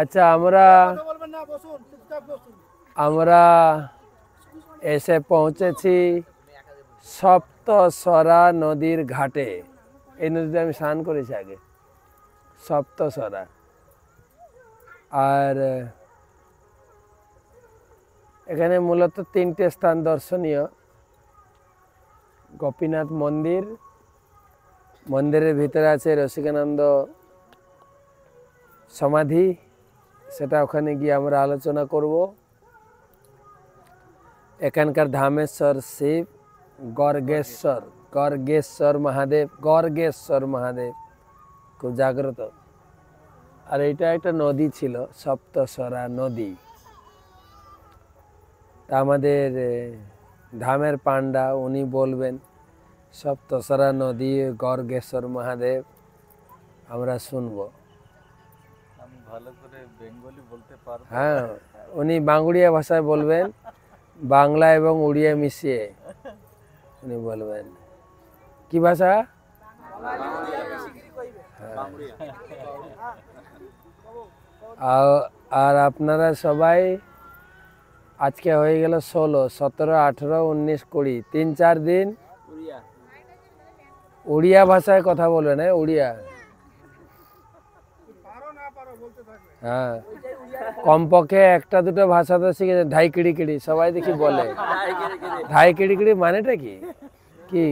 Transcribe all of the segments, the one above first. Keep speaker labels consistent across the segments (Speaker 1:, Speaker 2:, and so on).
Speaker 1: আচ্ছা আমরা আমরা এসে পৌঁছেছি সপ্তসরা নদীর ঘাটে এই নদীতে আমি স্নান করেছি আগে সপ্তসরা আর এখানে মূলত তিনটে স্থান দর্শনীয় গোপীনাথ মন্দির মন্দিরের ভিতরে আছে রসিকানন্দ সমাধি সেটা ওখানে গিয়ে আমরা আলোচনা করব এখানকার ধামেশ্বর শিব গর্গেশ্বর গর্গেশ্বর মহাদেব গর্গেশ্বর মহাদেব খুব জাগ্রত আর এটা একটা নদী ছিল সপ্তসরা নদী তা আমাদের ধামের পাণ্ডা উনি বলবেন সপ্তসরা নদী গর্গেশ্বর মহাদেব আমরা শুনবো হ্যাঁ উনি বাংড়িয়া ভাষায় বলবেন বাংলা এবং উড়িয়া মিশিয়ে উনি বলবেন কি ভাষা হ্যাঁ। আর আপনারা সবাই আজকে হয়ে গেল ষোলো সতেরো আঠেরো উনিশ কুড়ি তিন চার দিন উড়িয়া ভাষায় কথা বলবেন হ্যাঁ উড়িয়া হ্যাঁ কমপক্ষে একটা দুটো ভাষা তো শিখেছে ঢাই কিড়ি কিড়ি সবাই দেখি বলে ঢাই কিড়ি কিড়ি মানেটা কি কি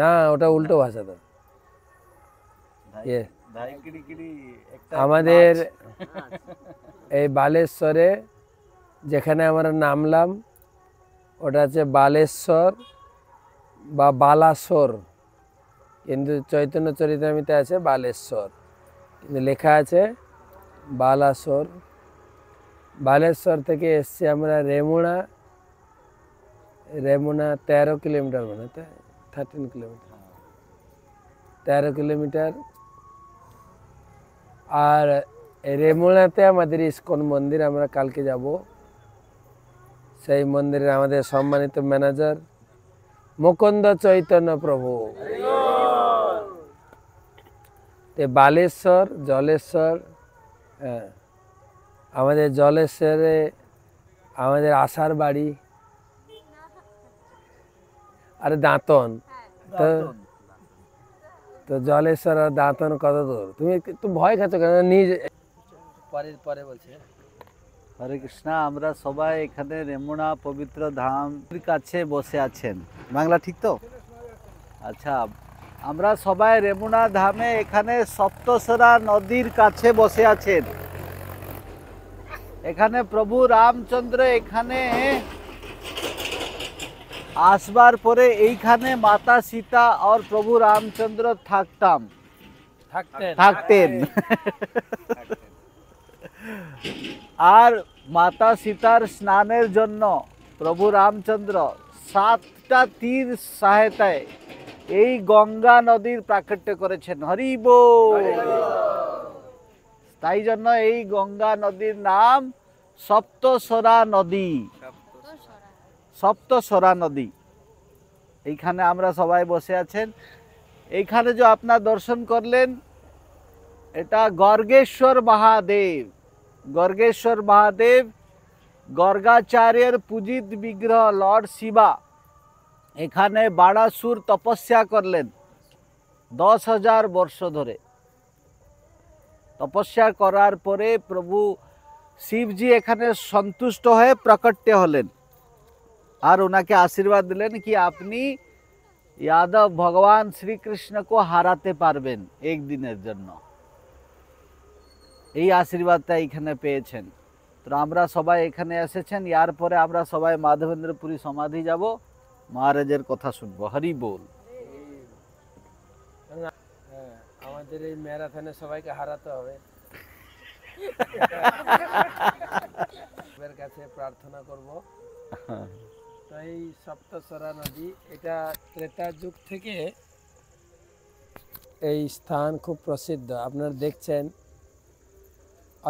Speaker 1: না ওটা উল্টো ভাষা তো ইয়ে।
Speaker 2: আমাদের এই
Speaker 1: বালেশ্বরে যেখানে আমরা নামলাম ওটা হচ্ছে বালেশ্বর বা বালাসর কিন্তু চৈতন্য চরিত্রামিতে আছে বালেশ্বর লেখা আছে বালাসোর বালেশ্বর থেকে এসছি আমরা রেমুনা রেমুনা তেরো কিলোমিটার মানে থার্টিন কিলোমিটার তেরো কিলোমিটার আর রেমুনাতে আমাদের ইস্কন মন্দির আমরা কালকে যাব সেই মন্দিরের আমাদের সম্মানিত ম্যানেজার মুকুন্দ চৈতন্য প্রভু তে বালেশ্বর জলেশ্বর হ্যাঁ, আমাদের জলেশ্বরে আমাদের আশার বাড়ি আরে দাঁতন হ্যাঁ, তো তো জলেশ্বর আর দাঁতন কত দূর তুমি একটু
Speaker 2: ভয় খাচ্ছ কেন নিজে
Speaker 1: পরে পরে বলছে
Speaker 2: হরে কৃষ্ণ আমরা সবাই এখানে রেমুনা পবিত্র ধাম কাছে বসে আছেন বাংলা ঠিক তো আচ্ছা আমরা সবাই রেমুনা ধামে এখানে সপ্তসরা নদীর কাছে বসে আছেন এখানে প্রভু রামচন্দ্র এখানে আসবার পরে এইখানে মাতা সীতা আর প্রভু রামচন্দ্র থাকতাম থাকতেন আর মাতা সীতার স্নানের জন্য প্রভু রামচন্দ্র সাতটা তীর সহায়তায় এই গঙ্গা নদীর প্রাকট্য করেছেন হরিব তাই জন্য এই গঙ্গা নদীর নাম সপ্তসরা নদী সপ্তসরা নদী এইখানে আমরা সবাই বসে আছেন এইখানে যে আপনার দর্শন করলেন এটা গর্গেশ্বর মহাদেব গর্গেশ্বর মহাদেব গর্গাচার্যের পূজিত বিগ্রহ লর্ড শিবা এখানে বাড়াসুর তপস্যা করলেন দশ হাজার বর্ষ ধরে তপস্যা করার পরে প্রভু শিবজি এখানে সন্তুষ্ট হয়ে প্রকট্য হলেন আর ওনাকে আশীর্বাদ দিলেন কি আপনি যাদব ভগবান শ্রীকৃষ্ণকে হারাতে পারবেন একদিনের জন্য এই আশীর্বাদটা এখানে পেয়েছেন তো আমরা সবাই এখানে এসেছেন ইয়ার পরে আমরা সবাই মাধবেন্দ্রপুরী সমাধি যাব মহারাজের কথা শুনবো হরি বল
Speaker 1: আমাদের এই ম্যারাথনে সবাইকে হারাতে হবে কাছে প্রার্থনা করব তো এই সপ্তসরা নদী এটা ক্রেতা যুগ থেকে এই স্থান খুব প্রসিদ্ধ আপনারা দেখছেন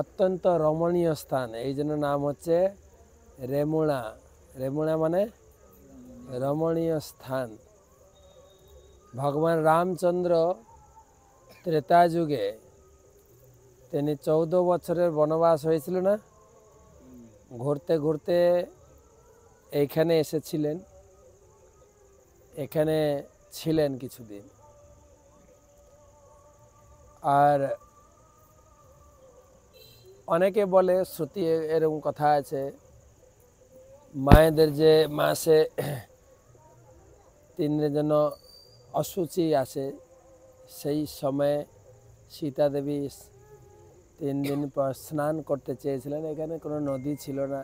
Speaker 1: অত্যন্ত রমণীয় স্থান এই জন্য নাম হচ্ছে রেমুড়া রেমুড়া মানে রমণীয় স্থান ভগবান রামচন্দ্র ত্রেতা যুগে তিনি চৌদ্দ বছরের বনবাস হয়েছিল না ঘুরতে ঘুরতে এইখানে এসেছিলেন এখানে ছিলেন কিছুদিন আর অনেকে বলে শ্রুতি এরকম কথা আছে মায়েদের যে মাসে দিনে যেন অসুচি আসে সেই সময়ে সীতা দেবী তিন দিন পর স্নান করতে চেয়েছিলেন এখানে কোনো নদী ছিল না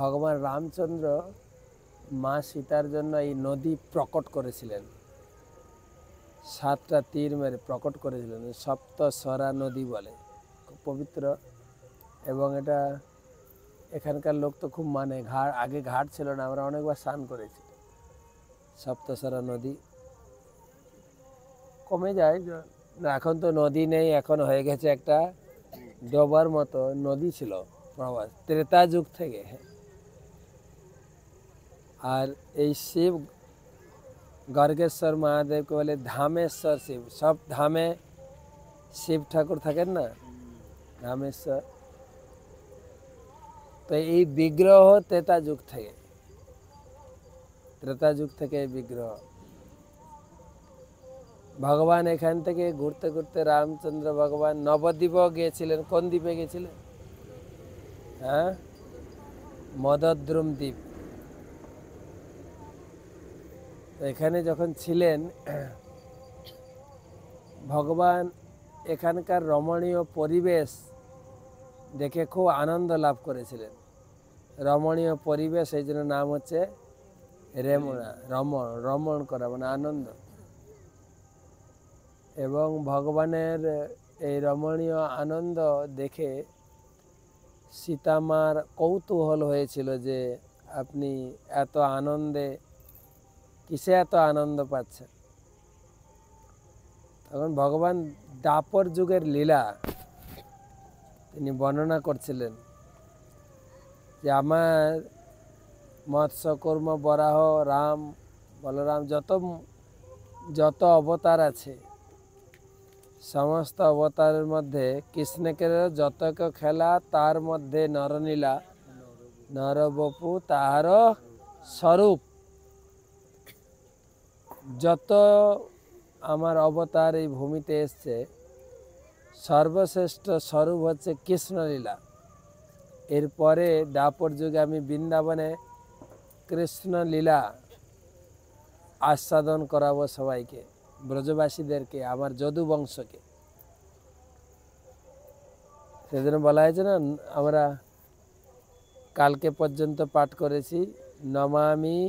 Speaker 1: ভগবান রামচন্দ্র মা সীতার জন্য এই নদী প্রকট করেছিলেন সাতটা তীর মেরে প্রকট করেছিলেন সপ্তসরা নদী বলে খুব পবিত্র এবং এটা এখানকার লোক তো খুব মানে ঘাট আগে ঘাট ছিল না আমরা অনেকবার স্নান করেছি সপ্তসরা নদী কমে যায় এখন তো নদী নেই এখন হয়ে গেছে একটা ডবার মতো নদী ছিল প্রবাস ত্রেতা যুগ থেকে আর এই শিব গর্গেশ্বর মহাদেবকে বলে ধামেশ্বর শিব সব ধামে শিব ঠাকুর থাকেন না ধামেশ্বর তো এই বিগ্রহ ত্রেতা যুগ থেকে ত্রেতা যুগ থেকে বিগ্রহ ভগবান এখান থেকে ঘুরতে ঘুরতে রামচন্দ্র ভগবান নবদ্বীপ গিয়েছিলেন কোন দ্বীপে গেছিলেন হ্যাঁ মদদ্রুম দ্বীপ এখানে যখন ছিলেন ভগবান এখানকার রমণীয় পরিবেশ দেখে খুব আনন্দ লাভ করেছিলেন রমণীয় পরিবেশ এই জন্য নাম হচ্ছে রেমুণা রমণ রমণ করা মানে আনন্দ এবং ভগবানের এই রমণীয় আনন্দ দেখে সীতামার কৌতূহল হয়েছিল যে আপনি এত আনন্দে কিসে এত আনন্দ পাচ্ছেন তখন ভগবান দাপর যুগের লীলা তিনি বর্ণনা করছিলেন যে আমার মৎস্যকর্ম বরাহ রাম বলরাম যত যত অবতার আছে সমস্ত অবতারের মধ্যে কৃষ্ণকের যতক খেলা তার মধ্যে নরনীলা নরবপু তাহার স্বরূপ যত আমার অবতার এই ভূমিতে এসছে সর্বশ্রেষ্ঠ স্বরূপ হচ্ছে কৃষ্ণলীলা এরপরে দাপর যুগে আমি বৃন্দাবনে কৃষ্ণ লীলা আস্বাদন করাবো সবাইকে ব্রজবাসীদেরকে আমার যদু বংশকে সেজন্য বলা হয়েছে না আমরা কালকে পর্যন্ত পাঠ করেছি নমামি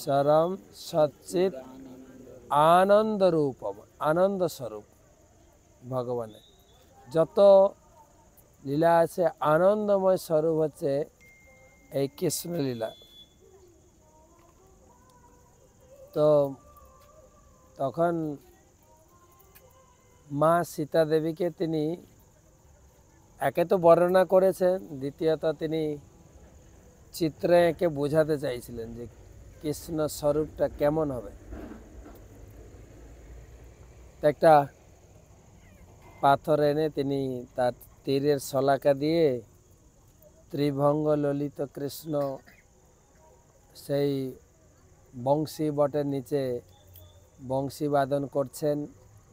Speaker 1: সরম সচিত আনন্দ আনন্দ স্বরূপ ভগবানের যত লীলা আছে আনন্দময় স্বরূপ হচ্ছে এই কৃষ্ণলীলা তো তখন মা সীতা দেবীকে তিনি একে তো বর্ণনা করেছেন দ্বিতীয়ত তিনি চিত্রে একে বোঝাতে চাইছিলেন যে কৃষ্ণ স্বরূপটা কেমন হবে একটা পাথর এনে তিনি তার তীরের শলাকা দিয়ে ত্রিভঙ্গ ললিত কৃষ্ণ সেই বংশী বটের নিচে বংশী বাদন করছেন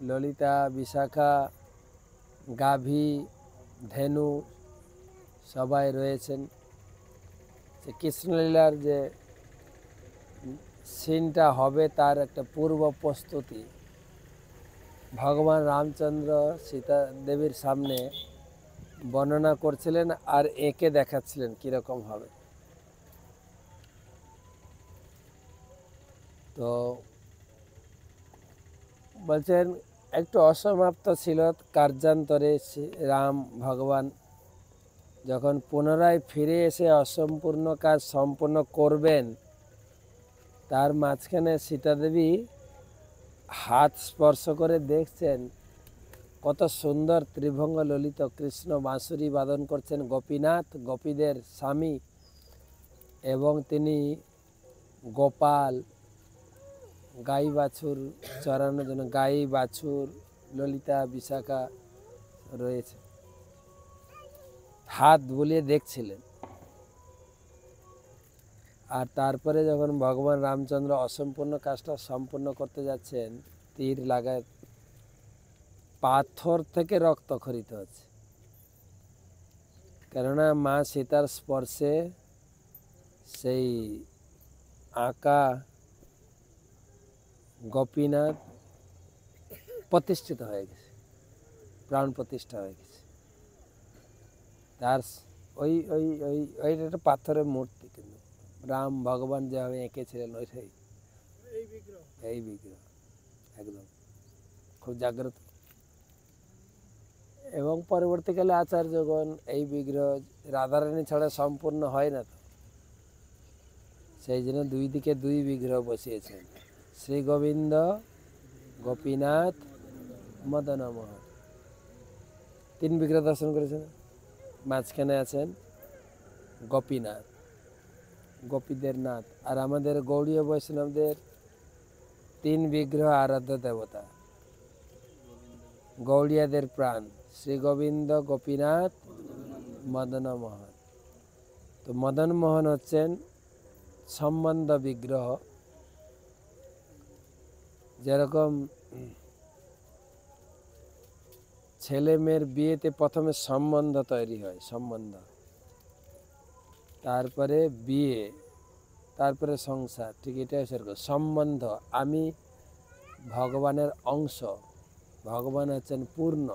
Speaker 1: ললিতা বিশাখা গাভী ধেনু সবাই রয়েছেন কৃষ্ণলীলার যে সিনটা হবে তার একটা পূর্ব প্রস্তুতি ভগবান রামচন্দ্র সীতা দেবীর সামনে বর্ণনা করছিলেন আর এঁকে দেখাচ্ছিলেন কীরকম হবে তো বলছেন একটু অসমাপ্ত ছিল কার্যান্তরে রাম ভগবান যখন পুনরায় ফিরে এসে অসম্পূর্ণ কাজ সম্পূর্ণ করবেন তার মাঝখানে সীতাদেবী হাত স্পর্শ করে দেখছেন কত সুন্দর ত্রিভঙ্গ ললিত কৃষ্ণ বাঁশুরি বাদন করছেন গোপীনাথ গোপীদের স্বামী এবং তিনি গোপাল গাই বাছুর চড়ানোর জন্য গাই বাছুর ললিতা বিশাখা রয়েছে হাত বুলিয়ে দেখছিলেন আর তারপরে যখন ভগবান রামচন্দ্র অসম্পূর্ণ কাজটা সম্পূর্ণ করতে যাচ্ছেন তীর লাগায় পাথর থেকে রক্ত খরিত হচ্ছে কেননা মা সীতার স্পর্শে সেই আঁকা গোপীনাথ প্রতিষ্ঠিত হয়ে গেছে প্রাণ প্রতিষ্ঠা হয়ে গেছে তার ওই ওই ওই ওইটা একটা পাথরের মূর্তি কিন্তু রাম ভগবান যেভাবে এঁকেছিলেন ওইটাই এই বিগ্রহ একদম খুব জাগ্রত এবং পরবর্তীকালে আচার্যগণ এই বিগ্রহ রাধারানী ছাড়া সম্পূর্ণ হয় না তো সেই জন্য দুই দিকে দুই বিগ্রহ বসিয়েছেন শ্রী গোবিন্দ গোপীনাথ মোহন তিন বিগ্রহ দর্শন করেছেন মাঝখানে আছেন গোপীনাথ গোপীদের নাথ আর আমাদের গৌড়ীয় বৈষ্ণবদের তিন বিগ্রহ আরাধ্য দেবতা গৌড়িয়াদের প্রাণ শ্রী গোবিন্দ গোপীনাথ মোহন তো মদন মোহন হচ্ছেন সম্বন্ধ বিগ্রহ যেরকম ছেলে মেয়ের বিয়েতে প্রথমে সম্বন্ধ তৈরি হয় সম্বন্ধ তারপরে বিয়ে তারপরে সংসার ঠিক এটাই সেরকম সম্বন্ধ আমি ভগবানের অংশ ভগবান হচ্ছেন পূর্ণ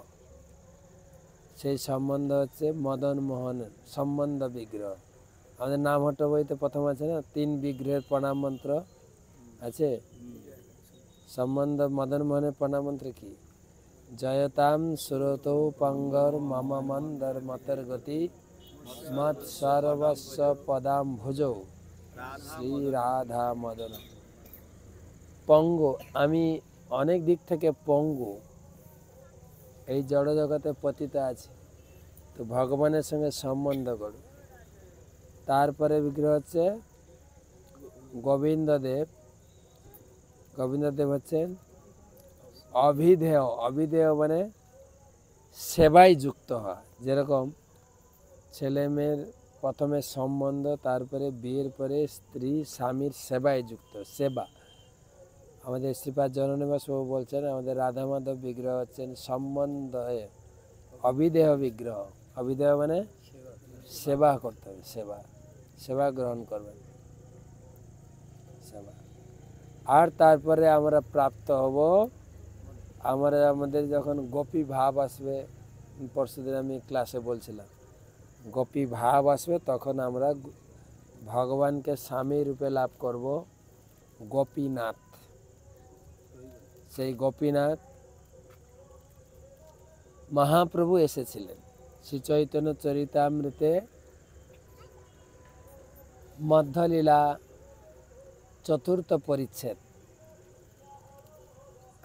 Speaker 1: সেই সম্বন্ধ হচ্ছে মদন মোহন সম্বন্ধ বিগ্রহ আমাদের নাম নামহট্ট বইতে প্রথম আছে না তিন বিগ্রহের প্রণাম মন্ত্র আছে সম্বন্ধ মদন মোহনের প্রণামন্ত্র কি জয়তাম সুরত পঙ্গর মাম মন্দর মতর গতি মত সর্বস্ব পদাম ভুজ শ্রী রাধা মদন পঙ্গ আমি অনেক দিক থেকে পঙ্গু এই জড় জগতে পতিত আছে তো ভগবানের সঙ্গে সম্বন্ধ করো তারপরে বিগ্রহ হচ্ছে গোবিন্দদেব গোবিন্দদেব হচ্ছেন অভিধেয় অভিধেয় মানে সেবায় যুক্ত হওয়া যেরকম ছেলে মেয়ের প্রথমে সম্বন্ধ তারপরে বিয়ের পরে স্ত্রী স্বামীর সেবায় যুক্ত সেবা আমাদের শ্রীপাদ জননিবাস বাবু বলছেন আমাদের রাধা মাধব বিগ্রহ হচ্ছেন সম্বন্ধ অবিদেহ বিগ্রহ অবিদেহ মানে সেবা করতে হবে সেবা সেবা গ্রহণ করবেন আর তারপরে আমরা প্রাপ্ত হব আমরা আমাদের যখন গোপী ভাব আসবে পরশুদিন আমি ক্লাসে বলছিলাম গোপী ভাব আসবে তখন আমরা ভগবানকে স্বামী রূপে লাভ করব গোপীনাথ সেই গোপীনাথ মহাপ্রভু এসেছিলেন শ্রী চৈতন্য চরিতামৃতে মধ্যলীলা চতুর্থ পরিচ্ছেদ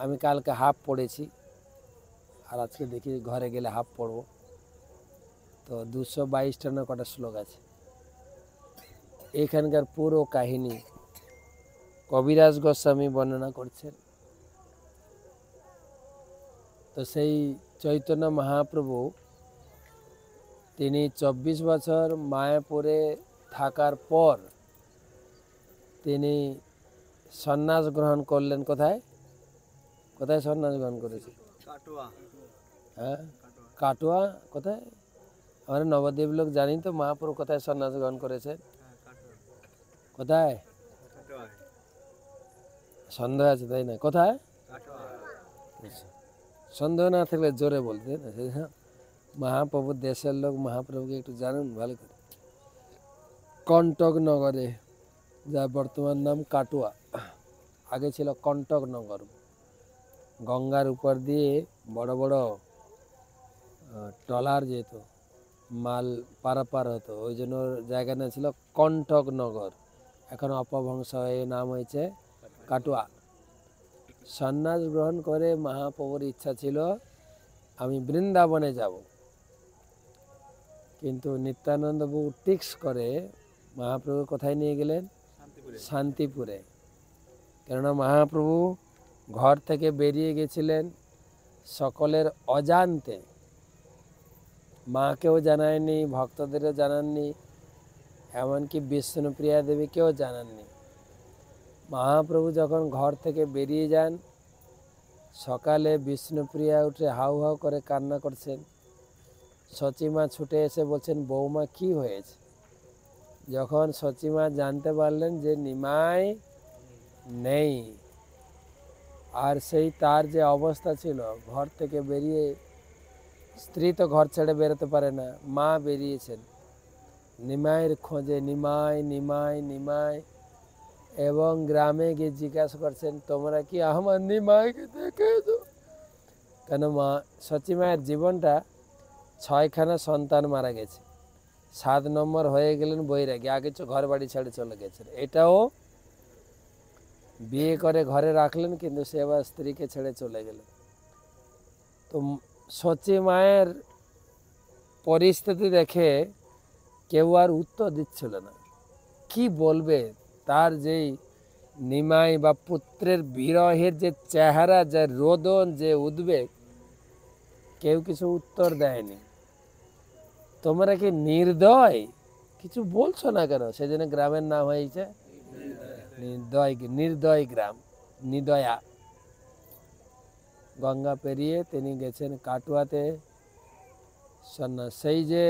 Speaker 1: আমি কালকে হাফ পড়েছি আর আজকে দেখি ঘরে গেলে হাফ পড়ব তো দুশো বাইশটা না কটা শ্লোক আছে এখানকার পুরো কাহিনী কবিরাজ গোস্বামী বর্ণনা করছেন তো সেই চৈতন্য মহাপ্রভু তিনি চব্বিশ বছর মায়াপুরে থাকার পর তিনি সন্ন্যাস গ্রহণ করলেন কোথায় কোথায় সন্ন্যাস গ্রহণ করেছে হ্যাঁ কাটোয়া কোথায় আমরা নবদ্বীপ লোক জানি তো মহাপুরু কোথায় সন্ন্যাস গ্রহণ করেছেন হ্যাঁ, কোথায় সন্দেহ আছে তাই না কোথায় সন্দেহ না থাকলে জোরে বলতে না হ্যাঁ, হ্যাঁ। মহাপ্রভু দেশের লোক মহাপ্রভুকে একটু জানুন ভালো করে কণ্টক নগরে যার বর্তমান নাম কাটুয়া আগে ছিল নগর গঙ্গার উপর দিয়ে বড় বড় ট্রলার যেত মাল পারাপার হতো ওই জন্য জায়গা না ছিল নগর এখন অপভ্রংশ হয়ে নাম হয়েছে কাটুয়া সন্ন্যাস গ্রহণ করে মহাপ্রভুর ইচ্ছা ছিল আমি বৃন্দাবনে যাব কিন্তু নিত্যানন্দ টিক্স করে মহাপ্রভু কোথায় নিয়ে গেলেন শান্তিপুরে কেননা মহাপ্রভু ঘর থেকে বেরিয়ে গেছিলেন সকলের অজান্তে মাকেও জানায়নি ভক্তদেরও জানাননি এমনকি বিষ্ণুপ্রিয়া দেবীকেও জানাননি মহাপ্রভু যখন ঘর থেকে বেরিয়ে যান সকালে বিষ্ণুপ্রিয়া উঠে হাউ হাউ করে কান্না করছেন সচিমা ছুটে এসে বলছেন বৌমা কি হয়েছে যখন সচিমা জানতে পারলেন যে নিমাই নেই আর সেই তার যে অবস্থা ছিল ঘর থেকে বেরিয়ে স্ত্রী তো ঘর ছেড়ে বেরোতে পারে না মা বেরিয়েছেন নিমাইয়ের খোঁজে নিমাই নিমাই নিমাই এবং গ্রামে গিয়ে জিজ্ঞাসা করছেন তোমরা কি আমার নিমাইকে দো কেন মা সচিমায়ের জীবনটা ছয়খানা সন্তান মারা গেছে সাত নম্বর হয়ে গেলেন বৈরাগী আগে ঘর বাড়ি ছেড়ে চলে গেছেন এটাও বিয়ে করে ঘরে রাখলেন কিন্তু সে আবার স্ত্রীকে ছেড়ে চলে গেলেন তো সচি মায়ের পরিস্থিতি দেখে কেউ আর উত্তর দিচ্ছিল না কি বলবে তার যেই নিমাই বা পুত্রের বিরহের যে চেহারা যে রোদন যে উদ্বেগ কেউ কিছু উত্তর দেয়নি তোমরা কি নির্দয় কিছু বলছো না কেন সেজন্য গ্রামের নাম হয়েছে নির্দয় নির্দয় গ্রাম নিদয়া গঙ্গা পেরিয়ে তিনি গেছেন কাটুয়াতে সেই যে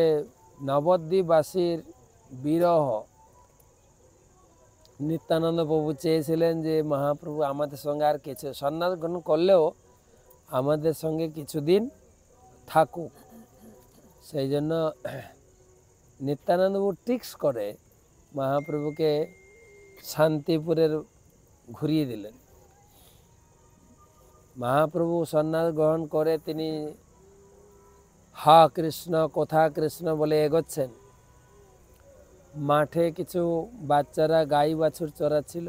Speaker 1: নবদ্বীপবাসীর বিরহ নিত্যানন্দ প্রভু চেয়েছিলেন যে মহাপ্রভু আমাদের সঙ্গে আর কিছু সন্ন্যাস গ্রহণ করলেও আমাদের সঙ্গে কিছুদিন থাকুক সেই জন্য নিত্যানন্দবাবু টিক্স করে মহাপ্রভুকে শান্তিপুরের ঘুরিয়ে দিলেন মহাপ্রভু সন্ন্যাস গ্রহণ করে তিনি হা কৃষ্ণ কোথা কৃষ্ণ বলে এগোচ্ছেন মাঠে কিছু বাচ্চারা গাই বাছুর চড়াচ্ছিল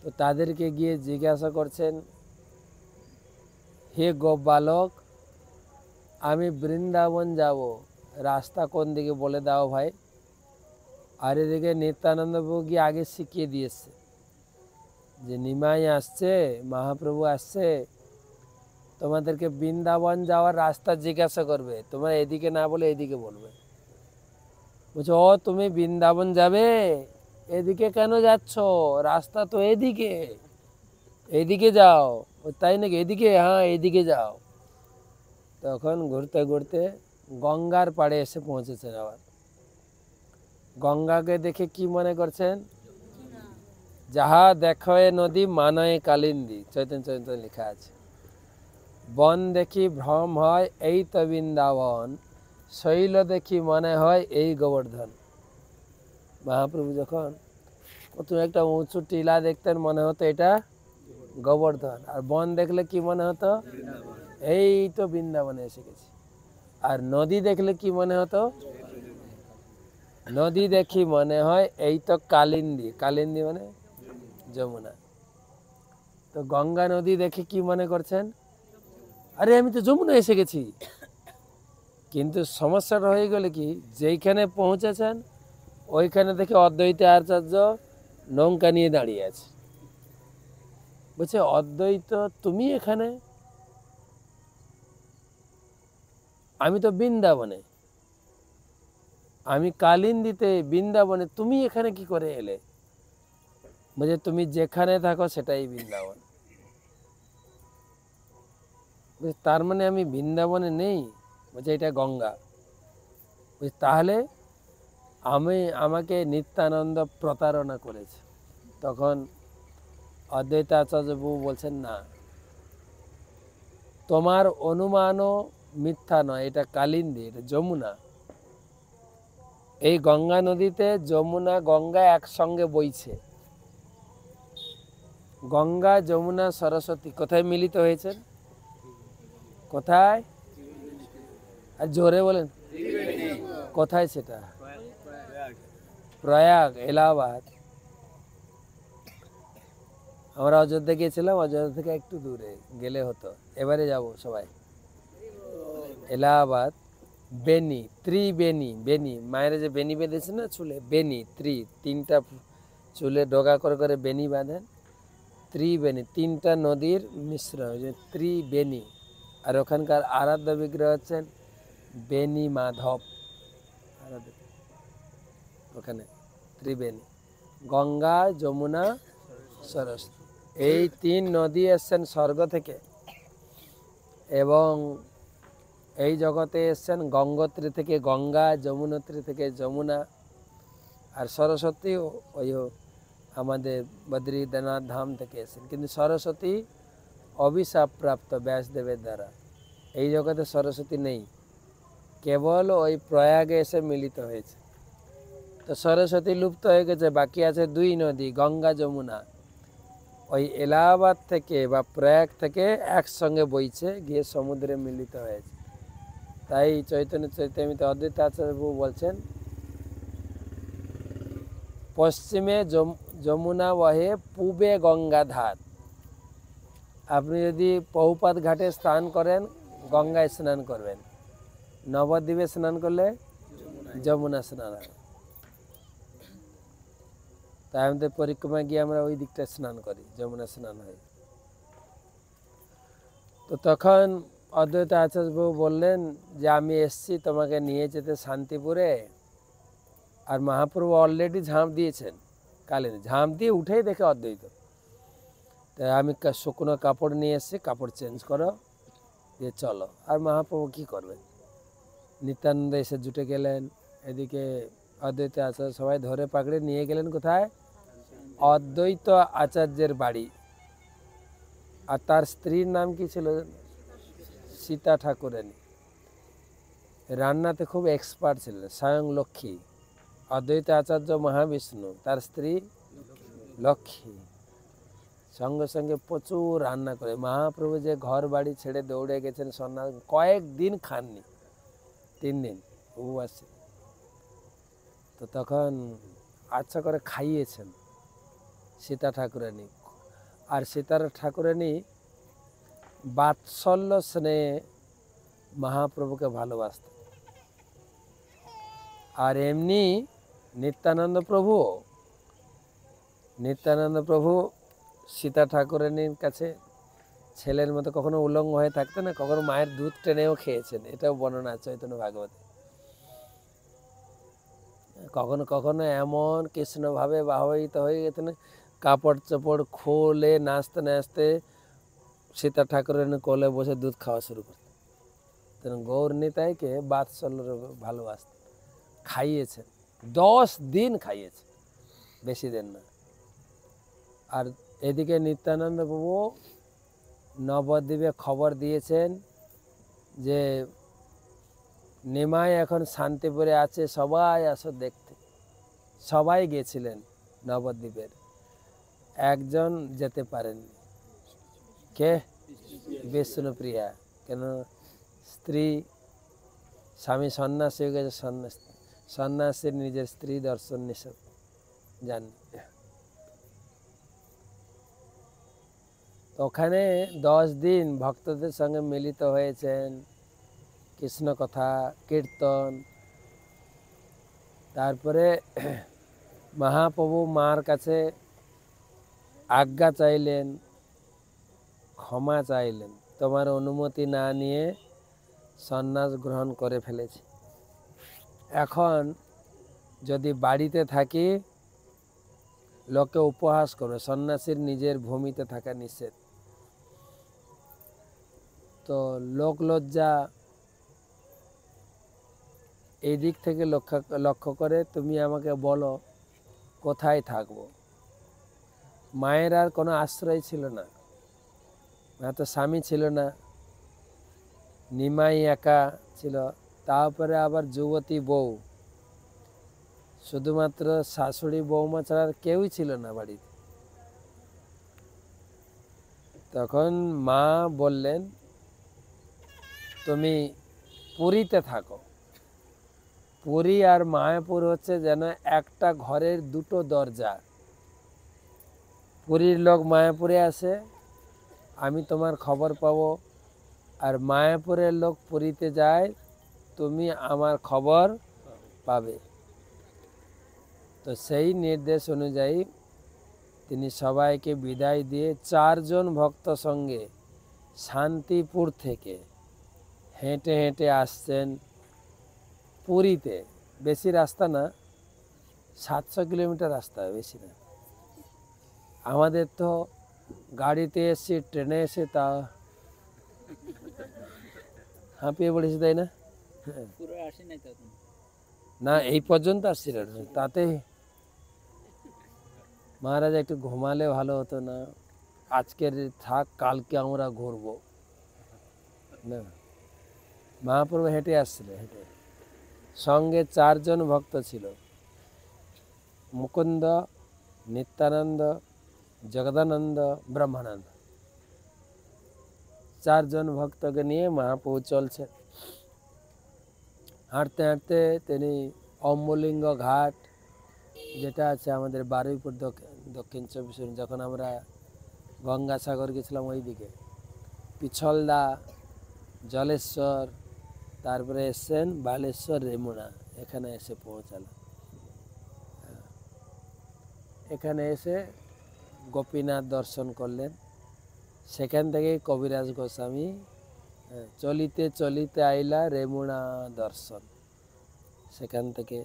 Speaker 1: তো তাদেরকে গিয়ে জিজ্ঞাসা করছেন হে গোপ বালক আমি বৃন্দাবন যাব রাস্তা কোন দিকে বলে দাও ভাই আর এদিকে নিত্যানন্দ গিয়ে আগে শিখিয়ে দিয়েছে যে নিমাই আসছে মহাপ্রভু আসছে তোমাদেরকে বৃন্দাবন যাওয়ার রাস্তা জিজ্ঞাসা করবে তোমরা এদিকে না বলে এদিকে বলবে বলছো ও তুমি বৃন্দাবন যাবে এদিকে কেন যাচ্ছ রাস্তা তো এদিকে এদিকে যাও তাই নাকি এদিকে হ্যাঁ এদিকে যাও তখন ঘুরতে ঘুরতে গঙ্গার পাড়ে এসে পৌঁছেছেন আবার গঙ্গাকে দেখে কি মনে করছেন যাহা দেখয়ে নদী মানয় কালিন্দি চৈতন চৈতন্য লেখা আছে বন দেখি ভ্রম হয় এই তো বৃন্দাবন শৈল দেখি মনে হয় এই গোবর্ধন মহাপ্রভু যখন প্রথমে একটা উঁচু টিলা দেখতেন মনে হতো এটা গোবর্ধন আর বন দেখলে কি মনে হতো এই তো বৃন্দাবনে এসে গেছি আর নদী দেখলে কি মনে হতো নদী দেখি মনে হয় এই তো কালিন্দি কালিন্দি মানে যমুনা তো গঙ্গা নদী দেখে কি মনে করছেন আরে আমি তো যমুনা এসে গেছি কিন্তু সমস্যাটা হয়ে গেলে কি যেইখানে পৌঁছেছেন ওইখানে দেখে অদ্বৈত আচার্য নৌকা নিয়ে দাঁড়িয়ে আছে বলছে অদ্বৈত তুমি এখানে আমি তো বৃন্দাবনে আমি দিতে বৃন্দাবনে তুমি এখানে কি করে এলে বলছে তুমি যেখানে থাকো সেটাই বৃন্দাবন তার মানে আমি বৃন্দাবনে নেই বলছে এটা গঙ্গা তাহলে আমি আমাকে নিত্যানন্দ প্রতারণা করেছে তখন অদ্বৈতাচার্য বলছেন না তোমার অনুমানও মিথ্যা নয় এটা কালিন্দীর যমুনা এই গঙ্গা নদীতে যমুনা গঙ্গা একসঙ্গে বইছে গঙ্গা যমুনা সরস্বতী কোথায় মিলিত হয়েছেন কোথায় আর জোরে বলেন কোথায় সেটা প্রয়াগ এলাহাবাদ আমরা অযোধ্যা গিয়েছিলাম অযোধ্যা থেকে একটু দূরে গেলে হতো এবারে যাব সবাই এলাহাবাদ বেনি ত্রিবেণী বেনি মায়েরা যে বেনি বেঁধেছে না চুলে বেনি ত্রি তিনটা চুলে ডগা করে করে বেনি বাঁধেন ত্রিবেণী তিনটা নদীর মিশ্র যে ত্রিবেণী আর ওখানকার আরাধ্য বিগ্রহ হচ্ছেন বেনি মাধব ওখানে ত্রিবেণী গঙ্গা যমুনা সরস্বতী এই তিন নদী এসছেন স্বর্গ থেকে এবং এই জগতে এসছেন গঙ্গোত্রী থেকে গঙ্গা যমুনোত্রী থেকে যমুনা আর সরস্বতী ওই আমাদের বদ্রীনাথ ধাম থেকে এসেছেন কিন্তু সরস্বতী অভিশাপ প্রাপ্ত ব্যাসদেবের দ্বারা এই জগতে সরস্বতী নেই কেবল ওই প্রয়াগে এসে মিলিত হয়েছে তো সরস্বতী লুপ্ত হয়ে গেছে বাকি আছে দুই নদী গঙ্গা যমুনা ওই এলাহাবাদ থেকে বা প্রয়াগ থেকে একসঙ্গে বইছে গিয়ে সমুদ্রে মিলিত হয়েছে তাই চৈতন্য চৈতামিত অদ্বৈত আচার্যবাবু বলছেন পশ্চিমে যমুনা বহে পূবে গঙ্গা ধার আপনি যদি পহুপাত ঘাটে স্নান করেন গঙ্গায় স্নান করবেন নবদ্বীপে স্নান করলে যমুনা স্নান হবে তাই আমাদের পরিক্রমা গিয়ে আমরা ওই দিকটা স্নান করি যমুনা স্নান হয় তো তখন অদ্বৈত আচার্যবাবু বললেন যে আমি এসছি তোমাকে নিয়ে যেতে শান্তিপুরে আর মহাপ্রভু অলরেডি ঝাঁপ দিয়েছেন কালিনী ঝাঁপ দিয়ে উঠেই দেখে অদ্বৈত তাই আমি শুকনো কাপড় নিয়ে এসছি কাপড় চেঞ্জ করো দিয়ে চলো আর মহাপ্রভু কী করবেন নিত্যানন্দ এসে জুটে গেলেন এদিকে অদ্বৈত আচার্য সবাই ধরে পাকড়ে নিয়ে গেলেন কোথায় অদ্বৈত আচার্যের বাড়ি আর তার স্ত্রীর নাম কি ছিল সীতা ঠাকুরানী রান্নাতে খুব এক্সপার্ট ছিলেন স্বয়ং লক্ষ্মী অদ্বৈত আচার্য মহাবিষ্ণু তার স্ত্রী লক্ষ্মী সঙ্গে সঙ্গে প্রচুর রান্না করে মহাপ্রভু যে ঘর বাড়ি ছেড়ে দৌড়ে গেছেন সন্ন্যাস কয়েকদিন খাননি তিন দিন উপবাসে তো তখন আচ্ছা করে খাইয়েছেন সীতা ঠাকুরানী আর সীতার ঠাকুরানী বাৎসল্য স্নেহে মহাপ্রভুকে ভালোবাসত আর এমনি নিত্যানন্দ প্রভু নিত্যানন্দ প্রভু সীতা ঠাকুরানীর কাছে ছেলের মতো কখনো উলঙ্গ হয়ে থাকতো না কখনো মায়ের দুধ টেনেও খেয়েছেন এটাও বর্ণনা আছে চৈতন্য ভাগবত কখনো কখনো এমন কৃষ্ণভাবে বাহিত হয়ে গেছেন কাপড় চোপড় খোলে নাচতে নাচতে সীতা ঠাকুরের কোলে বসে দুধ খাওয়া শুরু করত তখন গৌর নিতাইকে বাৎসল্যর ভালোবাসত খাইয়েছেন দশ দিন খাইয়েছে বেশি দিন না আর এদিকে নিত্যানন্দ প্রভু নবদ্বীপে খবর দিয়েছেন যে নিমাই এখন শান্তিপুরে আছে সবাই আসো দেখতে সবাই গেছিলেন নবদ্বীপের একজন যেতে পারেননি কে বিষ্ণুপ্রিয়া কেন স্ত্রী স্বামী সন্ন্যাসী হয়ে গেছে সন্ন্যাস সন্ন্যাসীর নিজের স্ত্রী দর্শন নিষেধ জান ওখানে দশ দিন ভক্তদের সঙ্গে মিলিত হয়েছেন কৃষ্ণ কথা কীর্তন তারপরে মহাপ্রভু মার কাছে আজ্ঞা চাইলেন ক্ষমা চাইলেন তোমার অনুমতি না নিয়ে সন্ন্যাস গ্রহণ করে ফেলেছি এখন যদি বাড়িতে থাকি লোকে উপহাস করবে সন্ন্যাসীর নিজের ভূমিতে থাকা নিষেধ তো লোক লজ্জা এই দিক থেকে লক্ষ্য লক্ষ্য করে তুমি আমাকে বলো কোথায় থাকবো মায়ের আর কোনো আশ্রয় ছিল না তো স্বামী ছিল না নিমাই একা ছিল তারপরে আবার যুবতী বউ শুধুমাত্র শাশুড়ি বৌমা ছাড়া কেউই ছিল না বাড়িতে তখন মা বললেন তুমি পুরীতে থাকো পুরী আর মায়াপুর হচ্ছে যেন একটা ঘরের দুটো দরজা পুরীর লোক মায়াপুরে আসে আমি তোমার খবর পাব আর মায়াপুরের লোক পুরীতে যায় তুমি আমার খবর পাবে তো সেই নির্দেশ অনুযায়ী তিনি সবাইকে বিদায় দিয়ে চারজন ভক্ত সঙ্গে শান্তিপুর থেকে হেঁটে হেঁটে আসছেন পুরীতে বেশি রাস্তা না সাতশো কিলোমিটার রাস্তা বেশি না আমাদের তো গাড়িতে এসে ট্রেনে এসে তা হাঁপিয়ে পড়েছে তাই না না এই পর্যন্ত আসছি তাতে মহারাজা একটু ঘুমালে ভালো হতো না আজকের থাক কালকে আমরা ঘুরবো না মহাপ্রভু হেঁটে আসছিল হেঁটে সঙ্গে চারজন ভক্ত ছিল মুকুন্দ নিত্যানন্দ জগদানন্দ ব্রহ্মানন্দ চারজন ভক্তকে নিয়ে মহাপ্রভু চলছে হাঁটতে হাঁটতে তিনি অম্বলিঙ্গ ঘাট যেটা আছে আমাদের বারুইপুর দক্ষিণ চব্বিশ যখন আমরা গঙ্গাসাগর গেছিলাম ওই দিকে পিছলদা জলেশ্বর তারপরে এসছেন বালেশ্বর রেমুনা এখানে এসে পৌঁছালাম এখানে এসে গোপীনাথ দর্শন করলেন সেখান থেকে কবিরাজ গোস্বামী চলিতে চলিতে আইলা রেমুনা দর্শন সেখান থেকে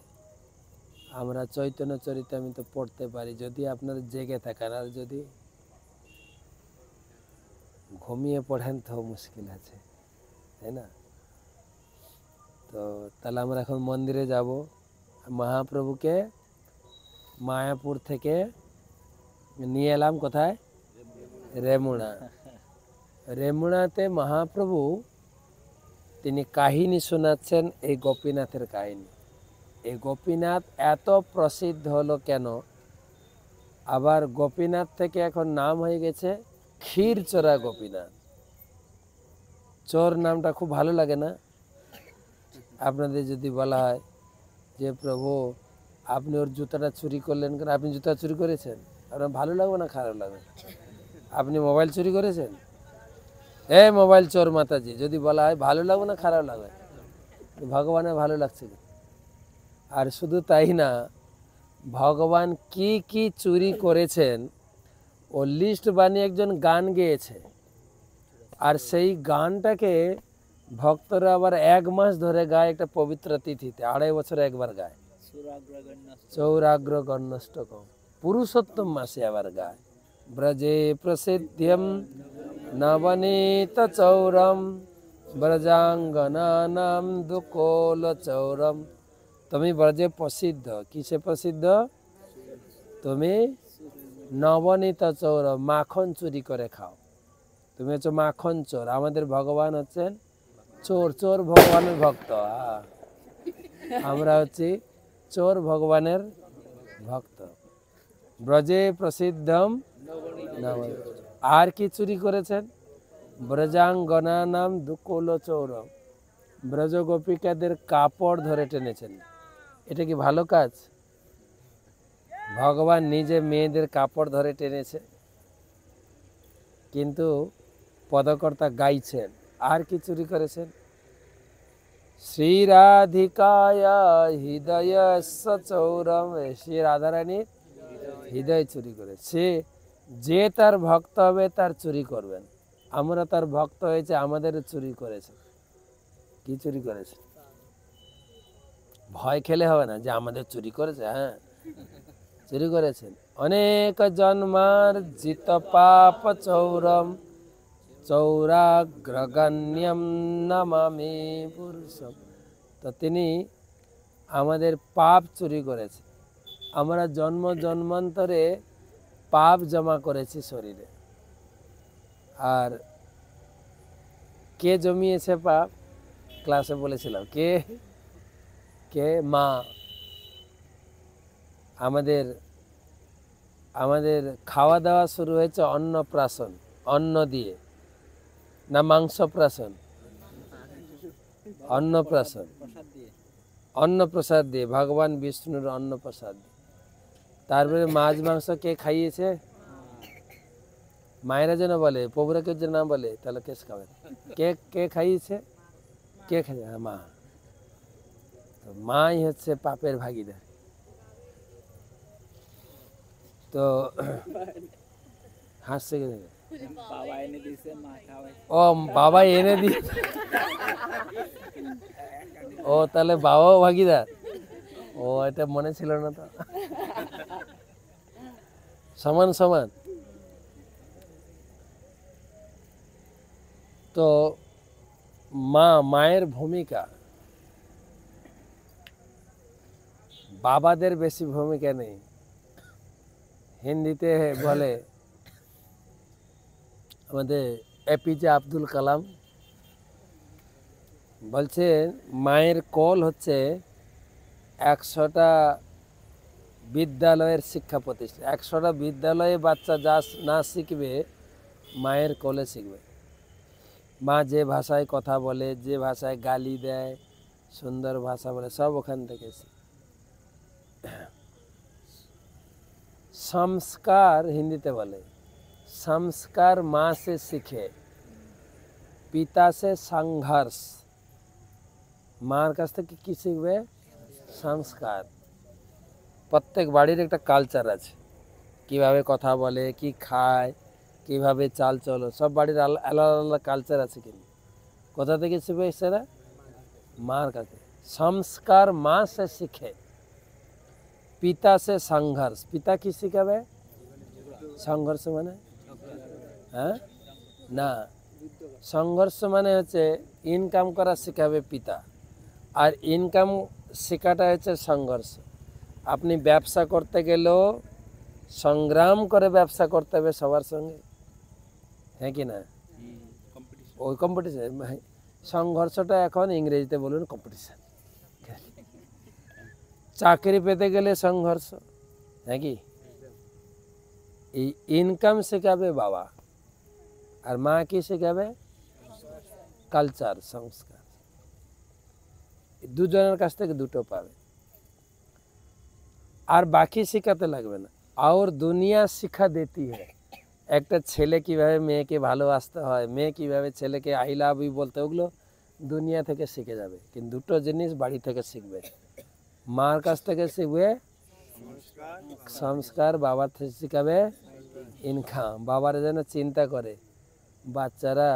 Speaker 1: আমরা চৈতন্য চরিত্র আমি তো পড়তে পারি যদি আপনার জেগে থাকেন আর যদি ঘুমিয়ে পড়েন তো মুশকিল আছে তাই না তো তাহলে আমরা এখন মন্দিরে যাব মহাপ্রভুকে মায়াপুর থেকে নিয়ে এলাম কোথায় রেমুনা রেমুনাতে মহাপ্রভু তিনি কাহিনী শোনাচ্ছেন এই গোপীনাথের কাহিনী এই গোপীনাথ এত প্রসিদ্ধ হলো কেন আবার গোপীনাথ থেকে এখন নাম হয়ে গেছে ক্ষীরচোরা গোপীনাথ চোর নামটা খুব ভালো লাগে না আপনাদের যদি বলা হয় যে প্রভু আপনি ওর জুতাটা চুরি করলেন কেন আপনি জুতা চুরি করেছেন আপনার ভালো লাগবে না খারাপ লাগবে আপনি মোবাইল চুরি করেছেন এ মোবাইল চোর মাতাজি যদি বলা হয় ভালো লাগবে না খারাপ লাগবে ভগবানের ভালো লাগছে আর শুধু তাই না ভগবান কি কি চুরি করেছেন ও লিস্ট বানিয়ে একজন গান গেয়েছে আর সেই গানটাকে ভক্তরা আবার এক মাস ধরে গায় একটা পবিত্র তিথিতে আড়াই বছর একবার গায় চৌরাগ্র গণ্যষ্টকম পুরুষোত্তম মাসে আবার গায় ব্রজে প্রসিদ্ধিম নবনীত চৌরম ব্রজাঙ্গনাম দুকোল চৌরম তুমি ব্রজে প্রসিদ্ধ কিসে প্রসিদ্ধ তুমি নবনীত চৌর মাখন চুরি করে খাও তুমি হচ্ছে মাখন চোর আমাদের ভগবান হচ্ছেন চোর চোর ভগবানের ভক্ত আমরা হচ্ছি চোর ভগবানের ভক্ত ব্রজে প্রসিদ্ধম আর কি চুরি করেছেন ব্রজাঙ্গনা নাম দুকোল চৌর ব্রজ গোপিকাদের কাপড় ধরে টেনেছেন এটা কি ভালো কাজ ভগবান নিজে মেয়েদের কাপড় ধরে টেনেছে কিন্তু পদকর্তা গাইছেন আর কি চুরি করেছেন শ্রীরাধিকায় হৃদয় সচৌরম শ্রী রাধারানীর হৃদয় চুরি করে সে যে তার ভক্ত হবে তার চুরি করবেন আমরা তার ভক্ত হয়েছে আমাদের চুরি করেছে কি চুরি করেছে ভয় খেলে হবে না যে আমাদের চুরি করেছে হ্যাঁ চুরি করেছেন অনেক জন্মার জিত পাপ চৌরম চৌরাগ্রগণ্যম নামামি পুরুষ তো তিনি আমাদের পাপ চুরি করেছে আমরা জন্ম জন্মান্তরে পাপ জমা করেছি শরীরে আর কে জমিয়েছে পাপ ক্লাসে বলেছিলাম কে কে মা আমাদের আমাদের খাওয়া দাওয়া শুরু হয়েছে অন্নপ্রাশন অন্ন দিয়ে না মাংসপ্রাশন অন্নপ্রাশন অন্নপ্রসাদ দিয়ে ভগবান বিষ্ণুর অন্নপ্রসাদ দিয়ে তারপরে মাছ মাংস কে খাইয়েছে মায়েরা যেন বলে পবুরা কেউ যেন বলে তাহলে কেস খাবে কে কে খাইয়েছে কে খাইছে হ্যাঁ, মা তো মাই হচ্ছে পাপের ভাগিদার তো হাসছে কিন্তু
Speaker 2: ও বাবা এনে দি ও
Speaker 1: তাহলে বাবাও ভাগিদার ও এটা মনে ছিল না তো সমান সমান তো মা মায়ের ভূমিকা বাবাদের বেশি ভূমিকা নেই হিন্দিতে বলে আমাদের এপিজে আব্দুল কালাম বলছে মায়ের কল হচ্ছে একশোটা বিদ্যালয়ের শিক্ষা প্রতিষ্ঠান একশোটা বিদ্যালয়ে বাচ্চা যা না শিখবে মায়ের কোলে শিখবে মা যে ভাষায় কথা বলে যে ভাষায় গালি দেয় সুন্দর ভাষা বলে সব ওখান থেকে সংস্কার হিন্দিতে বলে সংস্কার মা সে শিখে পিতা সে সংঘর্ষ মার কাছ থেকে কী শিখবে সংস্কার প্রত্যেক বাড়ির একটা কালচার আছে কিভাবে কথা বলে কি খায় কিভাবে চাল চলো সব বাড়ির আলাদা আলাদা কালচার আছে কিন্তু কোথা থেকে শিখবে সেরা মার কাছে সংস্কার মা সে শিখে পিতা সে সংঘর্ষ পিতা কি শিখাবে সংঘর্ষ মানে হ্যাঁ না সংঘর্ষ মানে হচ্ছে ইনকাম করা শেখাবে পিতা আর ইনকাম শেখাটা হচ্ছে সংঘর্ষ আপনি ব্যবসা করতে গেল সংগ্রাম করে ব্যবসা করতেবে সবার সঙ্গে হ্যাঁ কি না কম্পিটিশন ওই কম্পিটিশন হ্যাঁ। সংগ্রামটা এখন ইংরেজিতে বলেন কম্পিটিশন চাকরি পেতে গেলে সংঘর্ষ হ্যাঁ কি এই ইনকাম সে গাবে বাবা আর মা কেসে গাবে কালচার সংস্কার এই দুজনের কষ্টকে দুটো পাবে আর বাকি শেখাতে লাগবে না আর দুনিয়া শিক্ষা দিতি হয় একটা ছেলে কীভাবে মেয়েকে ভালোবাসতে হয় মেয়ে কীভাবে ছেলেকে আই লাভ ইউ বলতে ওগুলো দুনিয়া থেকে শিখে যাবে কিন্তু দুটো জিনিস বাড়ি থেকে শিখবে মার কাছ থেকে শিখবে সংস্কার বাবার থেকে শিখাবে ইনকাম বাবার যেন চিন্তা করে বাচ্চারা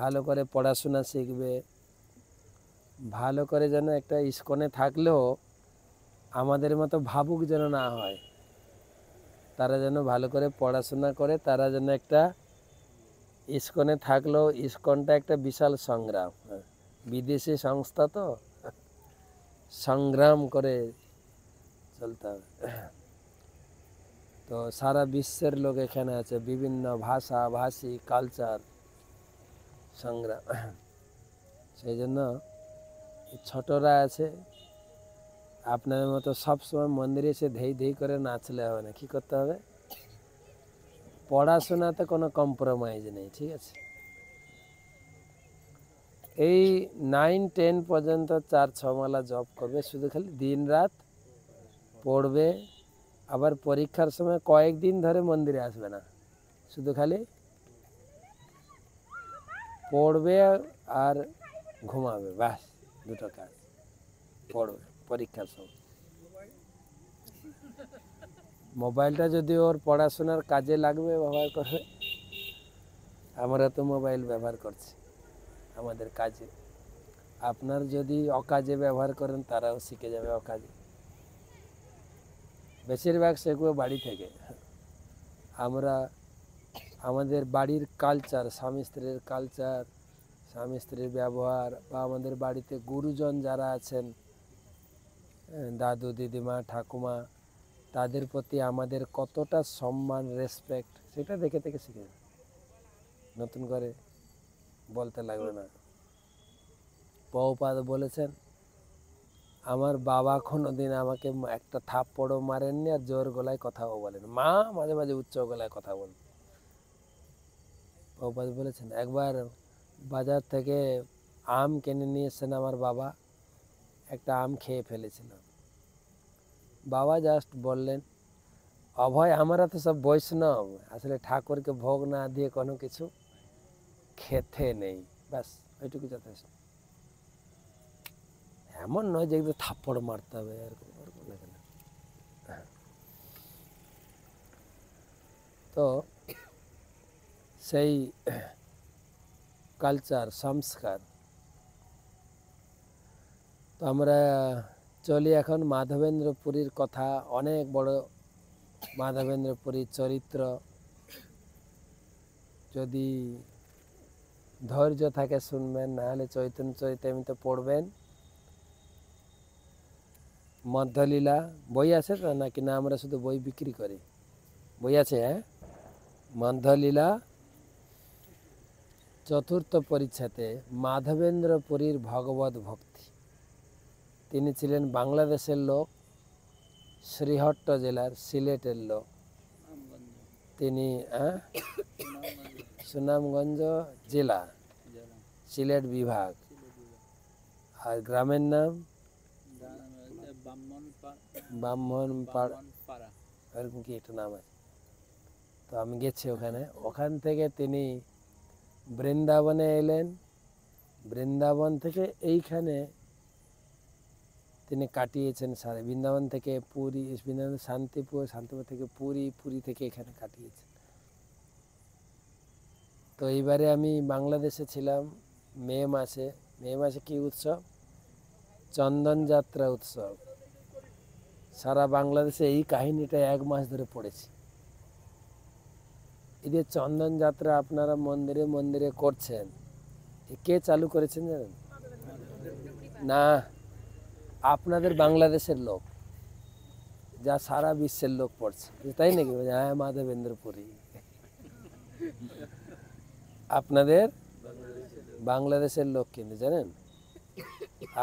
Speaker 1: ভালো করে পড়াশোনা শিখবে ভালো করে যেন একটা ইস্কনে থাকলেও আমাদের মতো ভাবুক যেন না হয় তারা যেন ভালো করে পড়াশোনা করে তারা যেন একটা ইস্কনে থাকলেও ইস্কনটা একটা বিশাল সংগ্রাম বিদেশি সংস্থা তো সংগ্রাম করে চলতে হবে তো সারা বিশ্বের লোক এখানে আছে বিভিন্ন ভাষা ভাষী কালচার সংগ্রাম সেই জন্য ছোটরা আছে আপনার মতো সবসময় মন্দিরে এসে ধেই ধেই করে নাচলে হবে না কী করতে হবে পড়াশোনাতে কোনো কম্প্রোমাইজ নেই ঠিক আছে এই নাইন টেন পর্যন্ত চার ছমালা জব করবে শুধু খালি দিন রাত পড়বে আবার পরীক্ষার সময় কয়েকদিন ধরে মন্দিরে আসবে না শুধু খালি পড়বে আর ঘুমাবে ব্যাস দুটো কাজ পড়বে পরীক্ষার সময় মোবাইলটা যদি ওর পড়াশোনার কাজে লাগবে ব্যবহার করবে আমরা তো মোবাইল ব্যবহার করছি আমাদের কাজে আপনার যদি অকাজে ব্যবহার করেন তারাও শিখে যাবে অকাজে বেশিরভাগ সেগুলো বাড়ি থেকে আমরা আমাদের বাড়ির কালচার স্বামী স্ত্রীর কালচার স্বামী স্ত্রীর ব্যবহার বা আমাদের বাড়িতে গুরুজন যারা আছেন দাদু দিদিমা ঠাকুমা তাদের প্রতি আমাদের কতটা সম্মান রেসপেক্ট সেটা দেখে থেকে শিখে নতুন করে বলতে লাগবে না পৌপাদ বলেছেন আমার বাবা কোনো দিন আমাকে একটা থাপ্পড়ও মারেননি আর জোর গলায় কথাও বলেন মা মাঝে মাঝে উচ্চ গলায় কথা বলেন পৌপাদ বলেছেন একবার বাজার থেকে আম কিনে নিয়েছেন আমার বাবা একটা আম খেয়ে ফেলেছিল বাবা জাস্ট বললেন অভয় আমরা তো সব বৈষ্ণব আসলে ঠাকুরকে ভোগ না দিয়ে কোনো কিছু খেতে নেই ব্যাস ওইটুকু যথেষ্ট এমন নয় যে থাপ্পড় মারতে হবে আর তো সেই কালচার সংস্কার তো আমরা চলি এখন মাধবেন্দ্রপুরীর কথা অনেক বড় মাধবেন্দ্রপুরীর চরিত্র যদি ধৈর্য থাকে শুনবেন নাহলে চৈতন্য তো পড়বেন মধ্যলীলা বই আছে তো নাকি না আমরা শুধু বই বিক্রি করি বই আছে হ্যাঁ মধ্যলীলা চতুর্থ পরিচ্ছাতে মাধবেন্দ্রপুরীর ভগবত ভক্তি তিনি ছিলেন বাংলাদেশের লোক শ্রীহট্ট জেলার সিলেটের লোক তিনি সুনামগঞ্জ জেলা সিলেট বিভাগ আর গ্রামের নাম ব্রাহ্মণ এরকম কি একটা নাম আছে তো আমি গেছি ওখানে ওখান থেকে তিনি বৃন্দাবনে এলেন বৃন্দাবন থেকে এইখানে তিনি কাটিয়েছেন বৃন্দাবন থেকে পুরী বৃন্দাবন শান্তিপুর শান্তিপুর থেকে পুরী পুরী থেকে এখানে কাটিয়েছেন তো এইবারে আমি বাংলাদেশে ছিলাম মে মাসে মে মাসে কি উৎসব চন্দন যাত্রা উৎসব সারা বাংলাদেশে এই কাহিনীটা এক মাস ধরে পড়েছি এই যে চন্দন যাত্রা আপনারা মন্দিরে মন্দিরে করছেন কে চালু করেছেন জানেন না আপনাদের বাংলাদেশের লোক যা সারা বিশ্বের লোক পড়ছে তাই নাকি হ্যাঁ মাধবেন্দ্রপুরী আপনাদের বাংলাদেশের লোক কিন্তু জানেন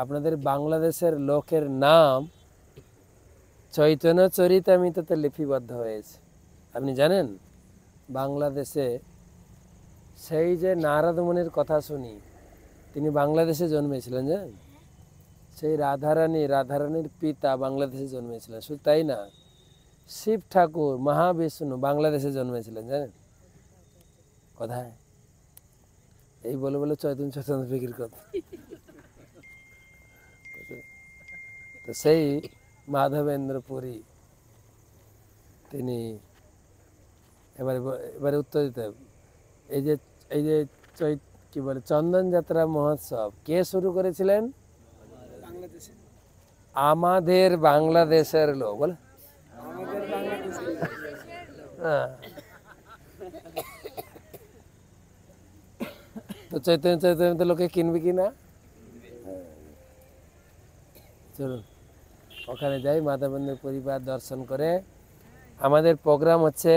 Speaker 1: আপনাদের বাংলাদেশের লোকের নাম চৈতন্য চরিতামিততে লিপিবদ্ধ হয়েছে আপনি জানেন বাংলাদেশে সেই যে নারদমনির কথা শুনি তিনি বাংলাদেশে জন্মেছিলেন জানেন সেই রাধারানী রাধারানীর পিতা বাংলাদেশে জন্মেছিলেন শুধু তাই না শিব ঠাকুর মহাবিষ্ণু বাংলাদেশে জন্মেছিলেন জানেন কোথায় এই বলে বলে চৈতন চৈতন্য বিক্রি কত তো সেই মাধবেন্দ্র পুরী তিনি এবারে এবারে উত্তর দিতে এই যে এই যে চৈ কী বলে চন্দন যাত্রা মহোৎসব কে শুরু করেছিলেন বাংলাদেশে আমাদের বাংলাদেশের লোক বলে হ্যাঁ। তো চৈতন্য চৈতন্য তো লোকে কিনবে কি না চলুন ওখানে যাই মাতাবন্ধুর পরিবার দর্শন করে আমাদের প্রোগ্রাম হচ্ছে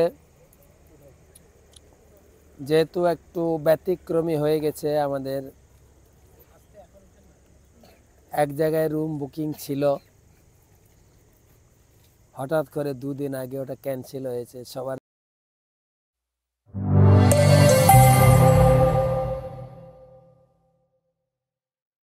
Speaker 1: যেহেতু একটু ব্যতিক্রমী হয়ে গেছে আমাদের এক জায়গায় রুম বুকিং ছিল হঠাৎ করে দুদিন আগে ওটা ক্যান্সেল হয়েছে সবার